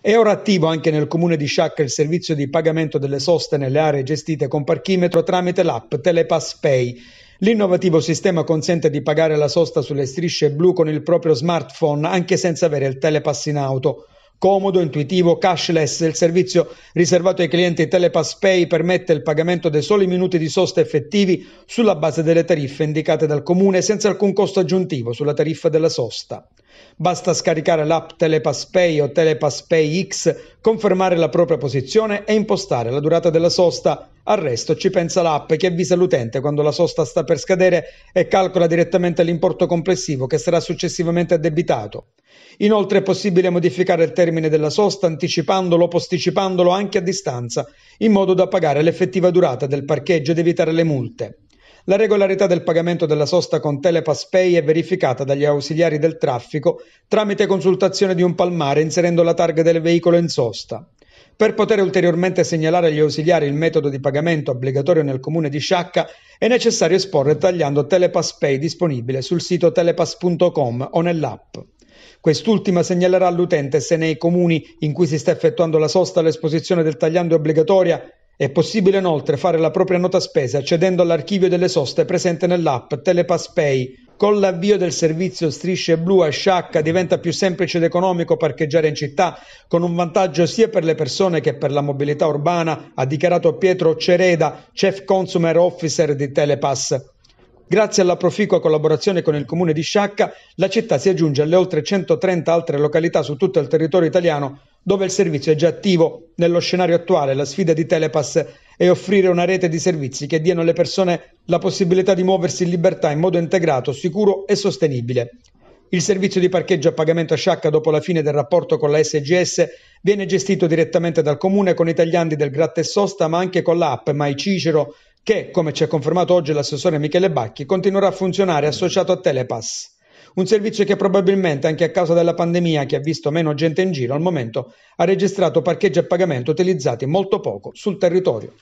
È ora attivo anche nel comune di Sciacca il servizio di pagamento delle soste nelle aree gestite con parchimetro tramite l'app Telepass Pay. L'innovativo sistema consente di pagare la sosta sulle strisce blu con il proprio smartphone anche senza avere il telepass in auto. Comodo, intuitivo, cashless, il servizio riservato ai clienti Telepass Pay permette il pagamento dei soli minuti di sosta effettivi sulla base delle tariffe indicate dal comune senza alcun costo aggiuntivo sulla tariffa della sosta. Basta scaricare l'app TelepassPay o TelepassPay X, confermare la propria posizione e impostare la durata della sosta. Al resto ci pensa l'app che avvisa l'utente quando la sosta sta per scadere e calcola direttamente l'importo complessivo che sarà successivamente addebitato. Inoltre è possibile modificare il termine della sosta anticipandolo o posticipandolo anche a distanza, in modo da pagare l'effettiva durata del parcheggio ed evitare le multe. La regolarità del pagamento della sosta con Telepass Pay è verificata dagli ausiliari del traffico tramite consultazione di un palmare inserendo la targa del veicolo in sosta. Per poter ulteriormente segnalare agli ausiliari il metodo di pagamento obbligatorio nel comune di Sciacca è necessario esporre tagliando Telepass Pay disponibile sul sito telepass.com o nell'app. Quest'ultima segnalerà all'utente se nei comuni in cui si sta effettuando la sosta l'esposizione del tagliando è obbligatoria è possibile inoltre fare la propria nota spesa accedendo all'archivio delle soste presente nell'app Telepass Pay. Con l'avvio del servizio Strisce Blu a Sciacca diventa più semplice ed economico parcheggiare in città, con un vantaggio sia per le persone che per la mobilità urbana, ha dichiarato Pietro Cereda, Chief Consumer Officer di Telepass. Grazie alla proficua collaborazione con il comune di Sciacca, la città si aggiunge alle oltre 130 altre località su tutto il territorio italiano dove il servizio è già attivo nello scenario attuale. La sfida di Telepass è offrire una rete di servizi che diano alle persone la possibilità di muoversi in libertà in modo integrato, sicuro e sostenibile. Il servizio di parcheggio a pagamento a sciacca dopo la fine del rapporto con la SGS viene gestito direttamente dal comune con i tagliandi del Gratta e Sosta, ma anche con l'app Mai Cicero che, come ci ha confermato oggi l'assessore Michele Bacchi, continuerà a funzionare associato a Telepass. Un servizio che probabilmente anche a causa della pandemia che ha visto meno gente in giro al momento ha registrato parcheggi a pagamento utilizzati molto poco sul territorio.